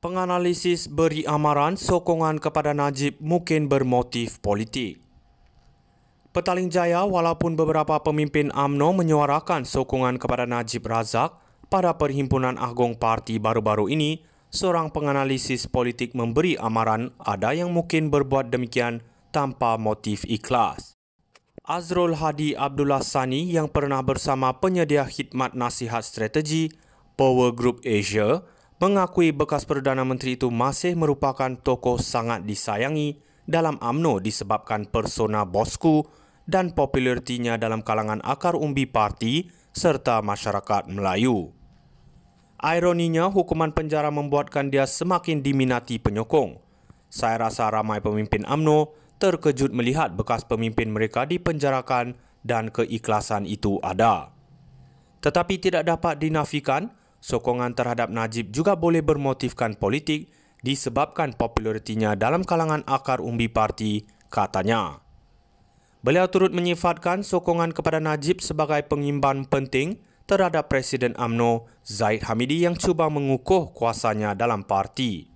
penganalisis beri amaran sokongan kepada Najib mungkin bermotif politik. Petaling Jaya walaupun beberapa pemimpin AMNO menyuarakan sokongan kepada Najib Razak pada Perhimpunan Agong Parti baru-baru ini, seorang penganalisis politik memberi amaran ada yang mungkin berbuat demikian tanpa motif ikhlas. Azrul Hadi Abdullah Sani yang pernah bersama penyedia khidmat nasihat strategi Power Group Asia mengakui bekas Perdana Menteri itu masih merupakan tokoh sangat disayangi dalam AMNO disebabkan persona bosku dan popularitinya dalam kalangan akar umbi parti serta masyarakat Melayu. Ironinya, hukuman penjara membuatkan dia semakin diminati penyokong. Saya rasa ramai pemimpin AMNO terkejut melihat bekas pemimpin mereka dipenjarakan dan keikhlasan itu ada. Tetapi tidak dapat dinafikan, sokongan terhadap Najib juga boleh bermotifkan politik disebabkan popularitinya dalam kalangan akar umbi parti, katanya. Beliau turut menyifatkan sokongan kepada Najib sebagai pengimban penting terhadap Presiden AMNO Zaid Hamidi yang cuba mengukuh kuasanya dalam parti.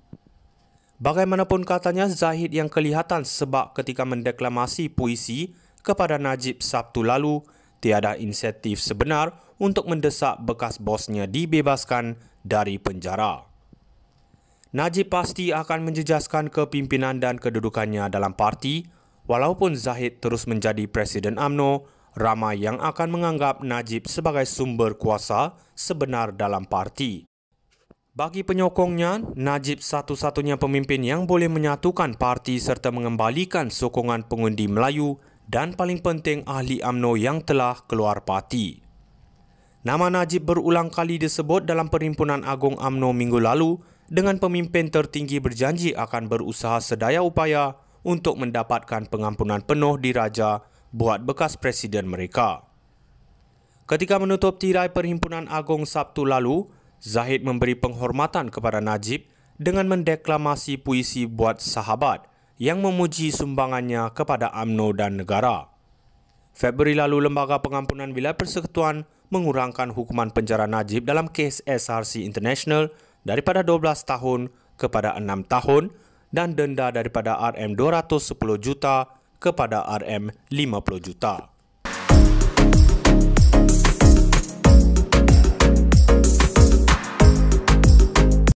Bagaimanapun katanya Zahid yang kelihatan sebab ketika mendeklamasi puisi kepada Najib Sabtu lalu tiada insentif sebenar untuk mendesak bekas bosnya dibebaskan dari penjara. Najib pasti akan menjejaskan kepimpinan dan kedudukannya dalam parti walaupun Zahid terus menjadi Presiden AMNO, ramai yang akan menganggap Najib sebagai sumber kuasa sebenar dalam parti. Bagi penyokongnya, Najib satu-satunya pemimpin yang boleh menyatukan parti serta mengembalikan sokongan pengundi Melayu dan paling penting ahli AMNO yang telah keluar parti. Nama Najib berulang kali disebut dalam Perhimpunan Agung AMNO minggu lalu dengan pemimpin tertinggi berjanji akan berusaha sedaya upaya untuk mendapatkan pengampunan penuh di Raja buat bekas presiden mereka. Ketika menutup tirai Perhimpunan Agung Sabtu lalu, Zahid memberi penghormatan kepada Najib dengan mendeklamasi puisi buat sahabat – yang memuji sumbangannya kepada UMNO dan negara. Februari lalu, Lembaga Pengampunan Wilayah Persekutuan mengurangkan hukuman penjara Najib dalam kes SRC International daripada 12 tahun kepada 6 tahun dan denda daripada RM210 juta kepada RM50 juta.